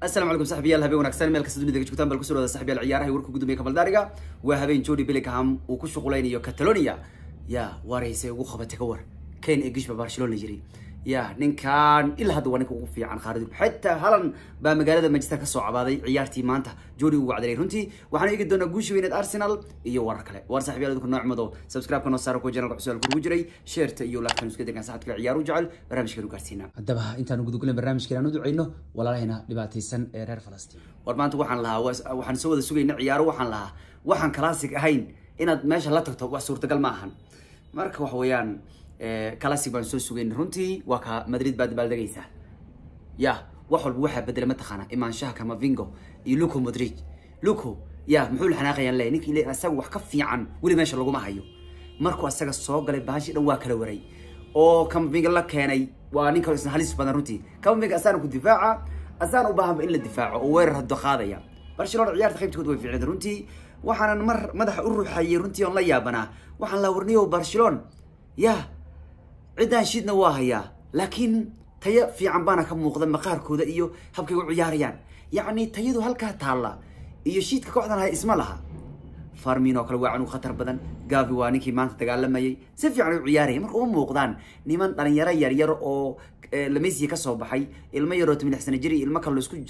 asalaamu calaykum saxbiyaal habeen wanaagsan meel kasta dunida joogtaan bal kusoo dhawada saxbiyaal ciyaaraha warka gudoomiye kabaldaariga waa habeen Jody Bellingham uu ku shuqulaynayo Catalonia yaa warayse ugu qabatay ka war Kane ee Barcelona yiri ya ninkan ilaa hadda waa ninka ugu fiican khaaridul xitaa halan baa magaalada manchester ka soo cabaaday ciyaartii maanta jori ugu cadaray runtii waxaana eegi doonaa guusha weyneed arsenal iyo warar kale waar saxiib yaalku noocmado subscribe-ka noo saara kuwa janalka cusub alku jiray sheerta iyo laabkan iska dirkan saxad kale ciyaar u jecel barnaamijkeenu gaarsiina haddaba intaanu gudagulan barnaamijkeena aan u duceyno walaalahayna dhibaataysan ee reer falastiin war maanta waxaan lahaa waxaan soo wada sugayna ciyaaro waxaan lahaa waxaan classic ahayn inaad meesha la tagto wax suurtagal ma ahan marka wax weeyaan classic eh, baan soo sugeyn runtii waa ka madrid baad dabaaldegaysaa ya wax walba waxaa bedela mataqaana imaanshaha kamavingo iyo luco madrid luco ya muxuu la xanaaqayaan le ninkii le asaga wax ka fiican weli meesha laguma hayo markuu asaga soo galay baashi dhan waa kala waray oo kamavinga la keenay waa nin kaloo isna halis badan runtii kamavinga asaana ku difaaca asaan u baahanba in la difaaco oo weerar haddo qaadaya barcelona ciyaarta qaybtikood way fiicneed runtii waxaanan mar madaxa u ruuxayay runtii oon la yaabanaa waxaan laa warniyow barcelona ya ciddaan shiidna waa hayaa laakiin taya fiican baana ka muuqda maqaarkooda iyo habkay u ciyaarayaan yacnii tayadu halkaa taalla iyo shiidka kooxdan aha isma laha farmino kale waa canug khatar badan gavi waa ninkii maanta dagaalamayay si fiican u ciyaaraya marka uma muuqdaan niman dhalinyaro yaryar oo eh, lamaysiya ka soo baxay ilmo yaroo timlix sana jiri ilmo kale laisku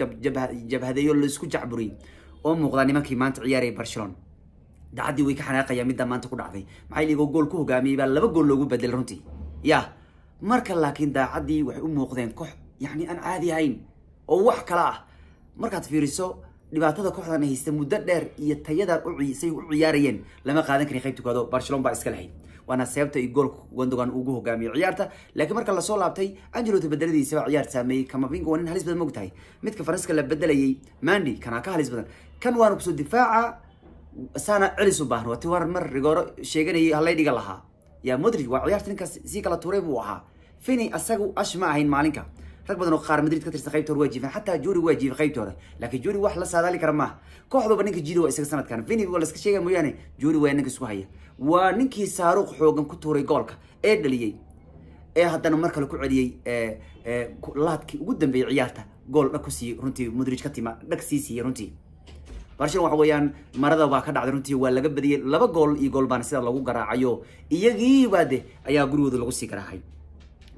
jabhadeeyo laisku jacburiyey oo muuqdaa nimankii maanta ciyaaraya barcelona dacaddii way ka xanaaqayaan middaa maanta ku dhacday maxaa liigoo gool ku hogaamiyey baa laba gool loogu bedelay runtii ya marka laakiin daacaddii waxay u muuqdeen koox yacni aan caadi ahayn oo wax kala ah markaad fiiriso dhibaatada kooxdan haysta muddo dheer iyo tayadan say u ciyaarayeen lama qaadan karin qaybta koado barcelona baa iska lahayd waana sababta ay goolka wandogan ugu hogaamiyo ciyaarta laakiin marka lasoo laabtay angelota bedeladiisaba ciyaar saameeyey kamavinga waa nin halis badan mogtahay midka faranska la bedelayay mandi kanaa ka halis badan kan waana kusoo difaaca sana celis u baahan waati war mar rigooro sheeganayay halaydhiga lahaa yaa madrid waa ciyaarta ninkaas sii kala tuuray buu ahaa fini asagu ash ma ahayn maalinka rag badan oo qaar madrid ka tirsa qaybta hore waa jiifeen xataa juri waa jiifay qaybtooda laakiin juri wax la saadaali kara maaha kooxduba ninka jiri waa isaga sanadkan vini waa laska sheegaya mooyaane juri waa ninka isku haya waa ninkii saaruuq xoogan ku tuuray goolka ee dhaliyey ee haddana mar kale ku celiyey laadkii ugu dambeeyey ciyaarta gool dhag ku siiyey runtii mudrij ka tima dhag sii siiyey runtii barshan waxa weeyaan marada baa ka dhacday runtii waa laga badiyey laba gool iyo gool baana sidaa lagu garaacayo iyagiibaa de ayaa gurigooda lagu sii garaacay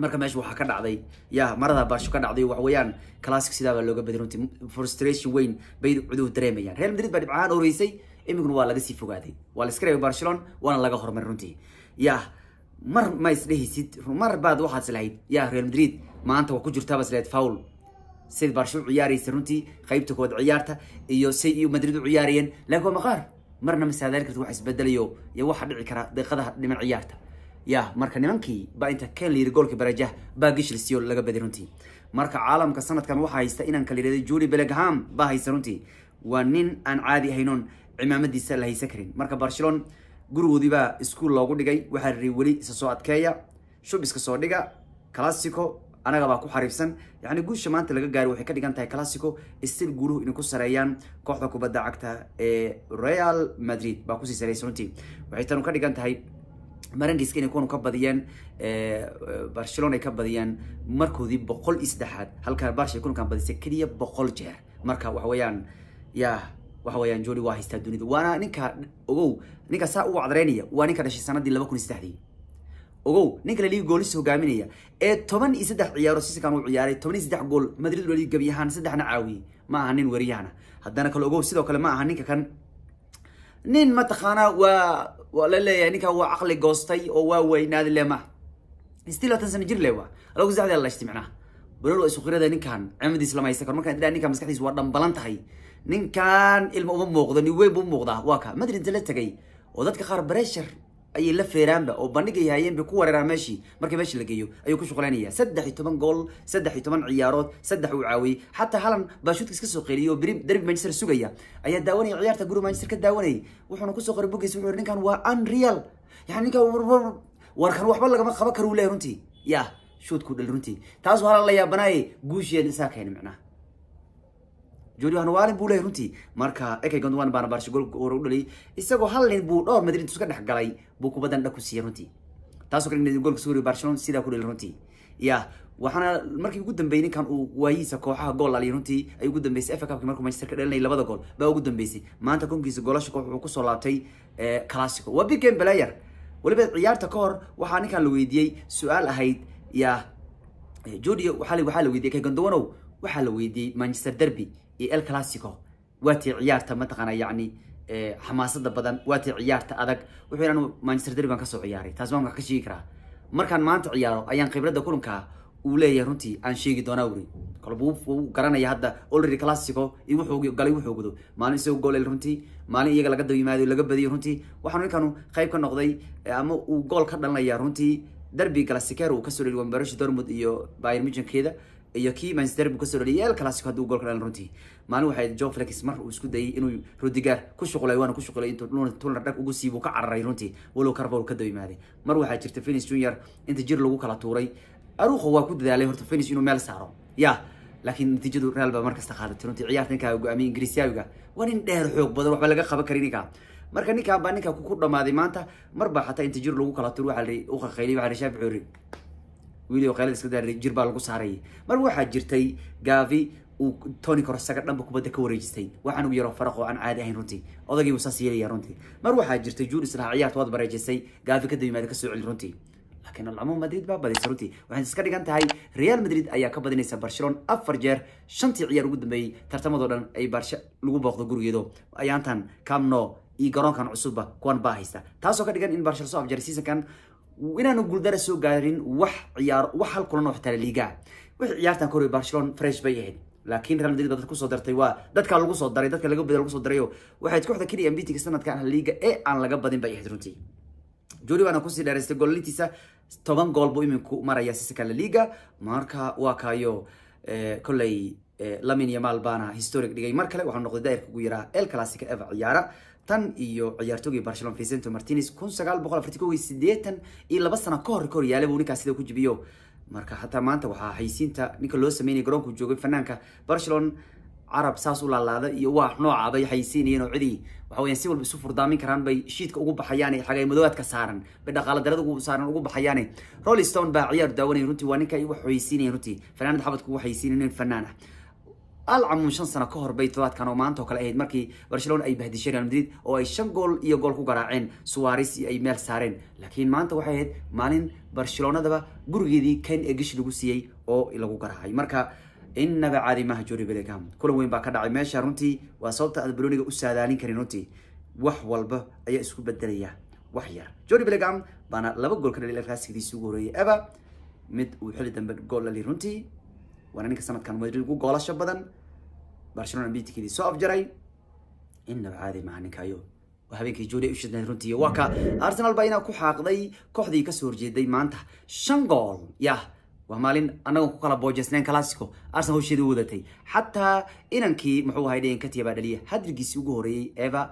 marka meesha waxaa ka dhacday ya marada baasho ka dhacday waxa weeyaan classic sidaa baa looga badiyay runtii frustration weyn bay cuduhu dareemayaan real madrid baa dhibcahaan oreysay imikuna waa laga sii fogaaday waa la iska reebay barcelona waana laga hormaray runtii yah mar ma isdhehisid mar baad waxaad islahayd yah real madrid maanta waa ku jirtaa baa islahayd foul sida barshuu ciyaaraysa runtii qaybta kood ciyaarta iyo say iyo madrid u ciyaarayeen laakiin waa maqaar marna masaadaali karta waxa isbedelayo iyo waxa dhici kara daqiiqadaha dhiman ciyaarta ya marka nimankii baa inta ken la yiri baraja barajah baa gishlisyo laga badi runtii marka caalamka sanadkan waxaa haysta inaan kala yidhahday juli bellingham baa haysa runtii waa nin aan caadi ahaynoon cimaamadiisa la haysan karin marka barcelon gurigoodiibaa iskuul loogu dhigay waxaa riri weli isa soo adkeeya shubiska soo dhiga classico anaga baa ku xariifsan yani guusha maanta laga gaaray waxay ka dhigan tahay classico stil guuluhu inay ku sareeyaan kooxda kubadda cagta ee real madrid baa kusii sareysa runtii waxay tanu ka dhigan tahay marandhiska inay kuwanu ka badiyeen barcelona ay ka badiyeen markoodii boqol iyo saddexaad halka barsha kunkan badisay keliya boqol jeer marka waxa weeyaan ya waxa weeyaan joli waa haystaa dunida waana ninka ogow ninka saa u wacdareynaya waa ninka dhashay sanadii laba kun iyo saddexdii ogow ninka la goolis hogaaminaya ee toban iyo saddex ciyaaro siiskan u ciyaaray toban iyo saddex gool madrid la dhigi gabyahaan saddexna caawiyey ma aha nin wariyahana haddana kale ogow sidoo kale ma aha ninka kan nin mataqaanaa waa waa la leeyahay ninka waa caqli goostay oo waa weynaaday le ma sana jir le waa alagu saxda micnaha balol isu ninkan cimadiis lama haysan karo markaan idhaa ninkan maskaxdiisa waa dhambalan tahay ninkan ilma uma muuqdo niweyb u muuqdaa waa ka madrid la tagay oo dadka qaar breshar ayay la feeraanba oo bandhigay hayeen bay ku wareeraa meeshii marka meesha la geeyo ayuu ku shuqlaynaya saddex iyo toban gool saddex iyo toban ciyaarood saddex uu caawiyey xataa halan baa shuudkiis ka soo qeeliyay oo berib derbi manchester sugaya ayaa daawanaya ciyaarta guri manchester ka daawanayay wuxuuna kusoo qoray buggiisa wuxuu ninkan waa unreal yani ninkan warkan waxba lagama qaba karo uu leeyahy runtii ya shuudkuu dhal runtii taasuu halan la yaabanaaye guushiyeen isaa keenay macnaha jordan walin buu leeyahy runtii marka ekay gondwan baana baarshigool war u dhaliyay isagoo hal nin buu dhowr madrid isu ka dhex galay buu kubaddan dha ku siiyay runtii taasoo kale goolka suuriya barcelona sidaa ku dheli runtii ya waxaana markii ugu dambeeyay ninkan uu waayihiisa kooxaha gool laaliyay runtii ay ugu dambeysay fa cupki markuu manchester ka dhalinayay labada gool baa ugu dambeysay maanta konkiisa goolasha koox wuxuu kusoo laabtay eh, classico waa big game player weliba ciyaarta ka hor waxaa ninkaan la weydiiyey su-aal ahayd ya eh, jordi waxaa la weydiiyey kay waxaa la weydiiyey manchester derby iyo el classico waatii ciyaarta mataqaana yani xamaasada badan waatii ciyaarta adag wuxuu inaan manchester derby baan kasoo ciyaaray taas baan ka sheegi karaa markaan maanta ciyaaro ayaan khibradda kulanka uu leeyahay runtii aan sheegi doonaa wuri kolba garanaya hadda already classico iyo galay wuxuu maalin isagoo goolel runtii maalin iyaga laga daba laga badiyo runtii waxaanu ninkaanu qayb ka noqday ama uu gool ka dhalinaya runtii derby classicero uu kasoo dheli wambaroshi dortmund iyo bayern mijinkeeda iyo kii manchester buu kasoo dhaliyay el clasico hadduu goolka dhalin runtii maalin waxay joe flex mar uu isku dayay inuu rudigaar ku shuqulay waana ku shuqulay intuu tulnar dhag ugu siibuu ka cararay runtii walow carbowl ka dawimaaday mar waxaa jirta finis junior inta jir lagu kala tuuray aruuqo waa ku dadaalay horta finis inuu meel saaro ya laakiin natiijadu real baa markasta qaadatay runtii ciyaarta ninkaa go-aamiyay ingiriisiyaawiga waa nin dheer xoog badan waxba laga qaban karin ninkaa marka ninkaan baa ninkaa ku dhamaaday maanta mar xataa inta jir lagu kala tuur waxaa la uqaqaylay waxaa la shaafici wili qeylada iska daaray jir baa lagu saarayay mar waxaa jirtay gaavi uu tony korsaga dhanba kubadda ka wareejistay waxaangu yaroo faraq oo aan caadi ahayn runtii odagiibuu saas yeelaya runtii mar waxaa jirtay juulis laha ciyaarta waad bareejisay gaavi kadib yimaada kasoo celi runtii laakiin alcamuum madrid baa badaysa runtii waxayna iska dhigan tahay real madrid ayaa ka badinaysa barcelona afar jeer shantii ciyaar ugu dambeeyey tartamadoo dhan ay baarsha lagu booqdo gurigeedo ayaantan camno iyo garoonkan cusubba kuwan baa haysta taasoo ka dhigan in barcelona soo afjaray seasonkan inaanu guuldara soo gaarin wax ciyaar wax hal kulan oo xitaa liiga wixii ciyaartan ka hore barcelona fresh bay ahayd laakiin real madrid dadka kusoo dartay waa dadkaa lagu soo daray dadka laga badan lagu soo darayo waxay kooxda keliya ambiitiga sanadkan liiga ee aan laga badin bay ahayd runtii jori waana kusii dheeraystay goolintiisa toban gool buu iminku maraya sisaka la liiga marka waa kaayo eh, kolley eh, lamin yamal baana historic dhigay mar kale waxaa noqday daa'irka ugu yaraa el clasica eva ciyaara tan iyo ciyaartogii barcelona vicento martinez kun sagaal boqol afartan sideetan iyo laba sana ka hor ka horyaala buu ninkaas sida ku jibiyo marka hataa maanta waxaa haysiinta ninka loo sameynaya garoonku joogay fanaanka barcelon carab saas u laalaada iyo waa noocabay haysiinayeen oo cidii waxa si walba isu furdaamin karaan bay shiidka ugu baxayaan xagay madoowaadka saaran bay dhaqaala darada ugu saaran ugu baxayaan rolling stone baa ciyaar daawanaya runtii waa ninka igu haysiinayeen runtii fanaanada xabadka ugu haysiinayeen fanaan ah alcamuun shan sano ka hor bay todobaadkan oo maanta oo kale ahayd markii barcelona ay bahdishay real madrid oo ay shan gool iyo gool ku garaaceen suwaris iyo ay meel saareen laakiin maanta waxay ahayd maalin barcelonadaba gurigeedii kan ee gish lagu siiyey oo lagu garaacay marka innaba caadi maaha jori bellingham kulan weyn baa ka dhacay meesha runtii waa sababta aad baroniga u saadaalin karin runtii wax walba ayaa isku bedelaya wax yar jori bellingham baana laba gool ka dhalay classicdiisii ugu horeeyay eva mid uu xili dambe gool dhali runtii waana ninka sanadkan madrid ugu goolasho badan barcelona biidkeedii soo afjaray innaba caaday maha ninka ayo habeenkii juulay u shidnay runtii waa ka arsenal baa inaa ku xaaqday kooxdii kasoo horjeeday maanta shan gool yah waa maalin annagoon ku kala boojeysnayn classico arsenal hawsheedii u wadatay xataa inankii muxuu ahay deenkatiya baa dhaliya hadrigiisii ugu horreeyey eva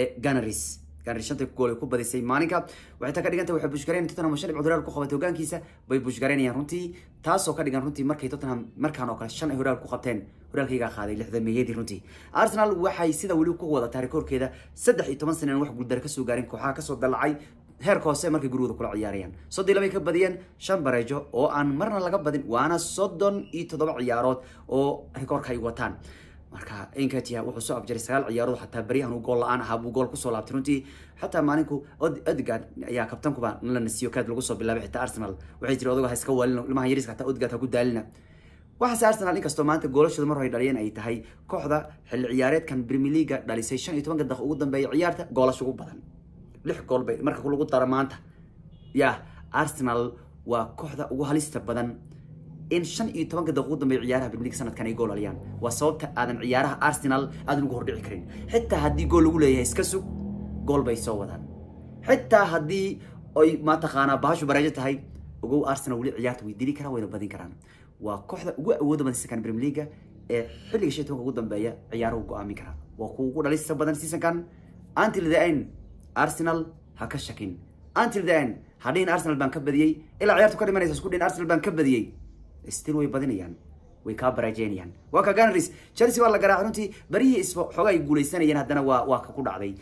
ee ganaris gaari shanta gool ay ku badisay maalinka waxay taa ka dhiganta waxay bushgareyn Tottenham shan cudurada ku qabatay hogaankiisa bay bushgareynayaan runtii taasoo ka dhigan runtii markay Tottenham markaan oo kale shan ay horaal ku qabteen horaalkayga qaaday lixdameeyadii runtii Arsenal waxay sida weli ku wadataa rikoorkeeda saddex iyo toban sanaan wax guuldar ka soo kooxaha ka dalacay heerka hoose markay gurigooda kula ciyaarayaan soddon labay ka badiyeen shan bareejo oo aan marna laga badin waana soddon iyo toddoba ciyaarood oo rikoorka ay wataan marka nktia wuxuu soo afjaray sagaal ciyaarood xataa baryahan uu gool la-aan ahaa buu gool kusoo laabtay runtii xataa maalinku odgard ayaa kabtankuba la nasiyo kad lagu soo bilaabay xitaa arsenal waxay jiri odago ha iska waalin ilmahan xataa odgard ha ku daalina waxaase arsenal inkastoo maanta goolashooda mar hor dhaliyeen ay tahay kooxda xilli ciyaareedkan premier leaga dhalisay shan iyo tobanka daqiiq ugu dambeeya ciyaarta goolash ugu badan lix gool bay marka lagu dara maanta yah arsenal waa kooxda ugu halista badan in shan iyo tobanka daqiiqo dambe ciyaaraha premier league sanadkan ay gool aliyaan waa sababta aadan ciyaaraha arsenal aadan ugu hordhici karin xitaa haddii gool lagu leeyahay iska sug gool bay soo wadaan xitaa haddii ay mataqaanaa bahashu baraajo tahay ogow arsenal weli ciyaarta way dili karaan wayna badin karaan waa kooxda ugu awoodda badan sanadkan premier league ee xilliga shan tobanka ugu dambeeya ciyaaruhu go-aamin waa kuwa ugu dhalista badan seasonkan until the end arsenal ha ka shakin until the end hadhihin arsenal baan ka badiyey ilaa ciyaartu ka dhimanaysa isku dhihin arsenal baan ka badiyey stil way badinayaan way kaa baraajeynayaan waa ka gunners chelsea waa la garaa runtii barihii is xoogaa ay guulaysanayeen haddana waa waa ka ku dhacday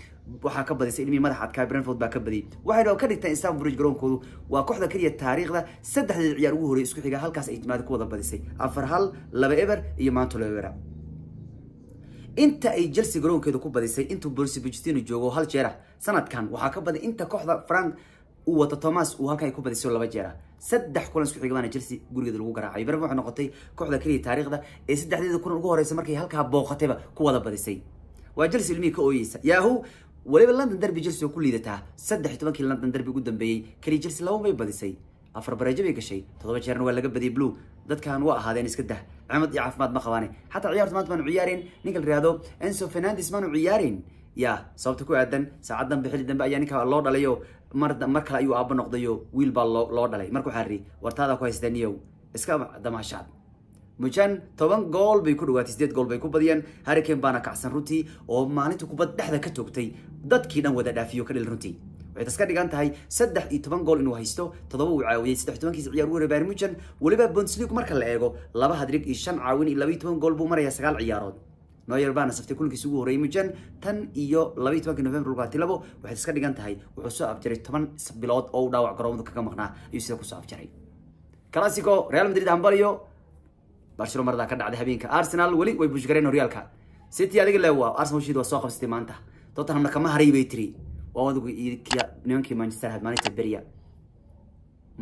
waxaa ka badisay ilmihii madaxa adkaa brenford baa ka badiyay waxayna ka dhigtaan stan bridge garoonkoodu waa kooxda keliya taariikhda saddexdeeda ciyaar ugu horreey isku xiga halkaas ay timaada ku wada badisay afar hal laba eber iyo maanto laba ebera inta ay chelsea garoonkeedu ku badisay intuu borsi bujistino joogo hal jeer ah sanadkan waxaa ka baday inta kooxda frank uu wato uu halkay ku badisay laba jeer saddex kulan isku xigbaana Chelsea gurigeeda lagu garaacay Ibrahim wuxuu noqotay kooxda kaliya taariikhda ee saddexdeeda kulan ugu horeysa markay halkaa booqatayba ku wada badisay waa Chelsea ilmihii ka ooyeysa yaahu waliba London derby Chelsea oo ku liidataa saddex iyo tobankii London derby ugu dambeeyay kaliya Chelsea laba may badisay afar barajo bay gashay toddoba jeerna waa laga badiyay blue dadkan waa ahaadeen iska dah cimad iyo caafimaad ma qabaane xataa ciyaarta maanta maanu ciyaareen ninka la enso fernandes maanu ciyaareen yaa sababta ku aadan saacadan bixili dambe ayaa ninka loo dhalayo mar kale ayuu aabo noqdayo wiil baa loo dhalay marka waxaa ri wartaada ku haysteen iyow iska damaashaad mujan toban gool bay ku dhawaatay sideed gool bay ku badiyeen harrikane baana kacsan runtii oo maalinta kubad dhexda ka toogtay dadkii dhan wada dhaafiyo ka dhil runtii waxay taska dhigan tahay saddex iyo toban gool inuu haysto todoba uu caawiyey saddex tobankiisa ciyaar ugu rebaar mujan weliba bundesliga marka la eego laba hadrig iyo shan caawin iyo laba toban gool buu marayaa sagaal ciyaarood noyer banas aftay kulankiisi ugu horreeyay mujan tan iyo labaiy tobankii november lugati labo waxay iska dhigan tahay wuxuu soo afjaray toban bilood oo uu dhaawac garoomadu kaga maqnaa ayuu sida kusoo afjaray classico real madrid hambalyo barcelona marada ka dhacday habeenka arsenal weli way bushgareen horyaalka city adiga le waa arsenal heshiid waa soo qabsatay maanta tottenhamna kama haray bay tiri waa adigu nimankii manchester manchester beria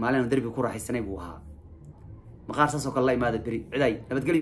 maalin derbi ku raaxaysanay buu ahaa maqaar saas kale la imaada beri ciday nabadgelyo